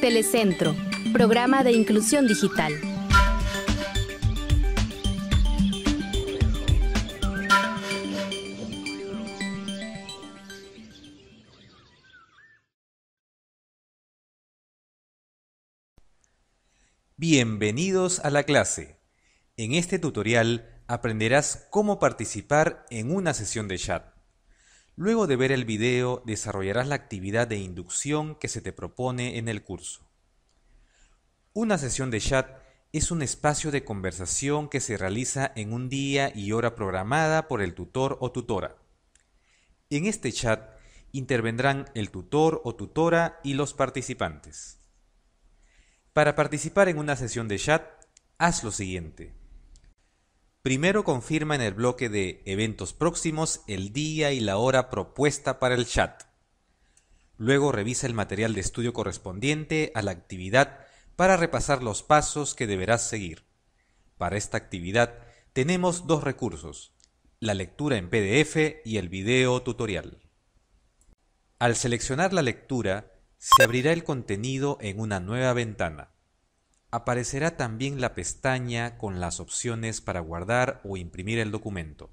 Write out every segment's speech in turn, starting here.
Telecentro, programa de inclusión digital. Bienvenidos a la clase. En este tutorial aprenderás cómo participar en una sesión de chat. Luego de ver el video, desarrollarás la actividad de inducción que se te propone en el curso. Una sesión de chat es un espacio de conversación que se realiza en un día y hora programada por el tutor o tutora. En este chat intervendrán el tutor o tutora y los participantes. Para participar en una sesión de chat, haz lo siguiente. Primero confirma en el bloque de eventos próximos el día y la hora propuesta para el chat. Luego revisa el material de estudio correspondiente a la actividad para repasar los pasos que deberás seguir. Para esta actividad tenemos dos recursos, la lectura en PDF y el video tutorial. Al seleccionar la lectura, se abrirá el contenido en una nueva ventana aparecerá también la pestaña con las opciones para guardar o imprimir el documento.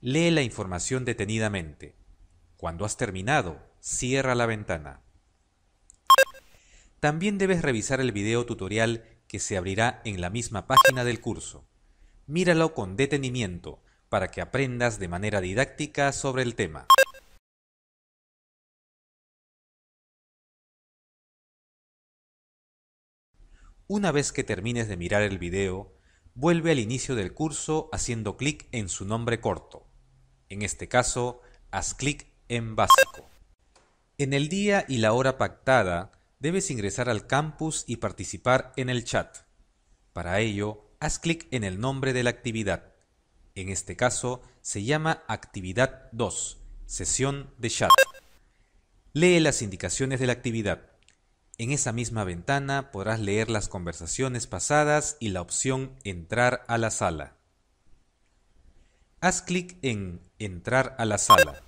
Lee la información detenidamente. Cuando has terminado, cierra la ventana. También debes revisar el video tutorial que se abrirá en la misma página del curso. Míralo con detenimiento para que aprendas de manera didáctica sobre el tema. Una vez que termines de mirar el video, vuelve al inicio del curso haciendo clic en su nombre corto. En este caso, haz clic en Básico. En el día y la hora pactada, debes ingresar al campus y participar en el chat. Para ello, haz clic en el nombre de la actividad. En este caso, se llama Actividad 2, Sesión de Chat. Lee las indicaciones de la actividad. En esa misma ventana podrás leer las conversaciones pasadas y la opción Entrar a la sala. Haz clic en Entrar a la sala.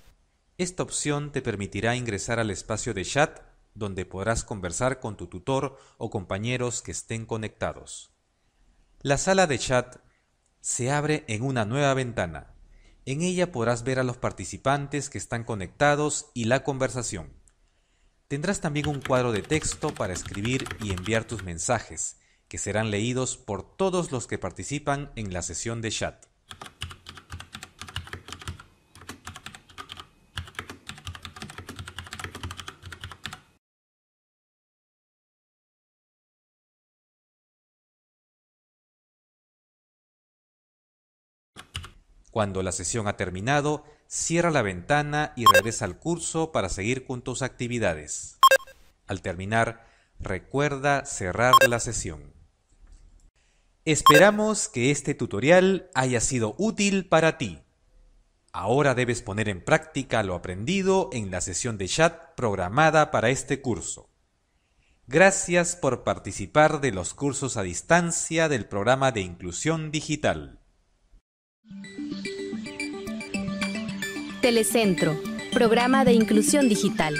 Esta opción te permitirá ingresar al espacio de chat donde podrás conversar con tu tutor o compañeros que estén conectados. La sala de chat se abre en una nueva ventana. En ella podrás ver a los participantes que están conectados y la conversación. Tendrás también un cuadro de texto para escribir y enviar tus mensajes, que serán leídos por todos los que participan en la sesión de chat. Cuando la sesión ha terminado, cierra la ventana y regresa al curso para seguir con tus actividades. Al terminar, recuerda cerrar la sesión. Esperamos que este tutorial haya sido útil para ti. Ahora debes poner en práctica lo aprendido en la sesión de chat programada para este curso. Gracias por participar de los cursos a distancia del programa de inclusión digital. Telecentro, programa de inclusión digital.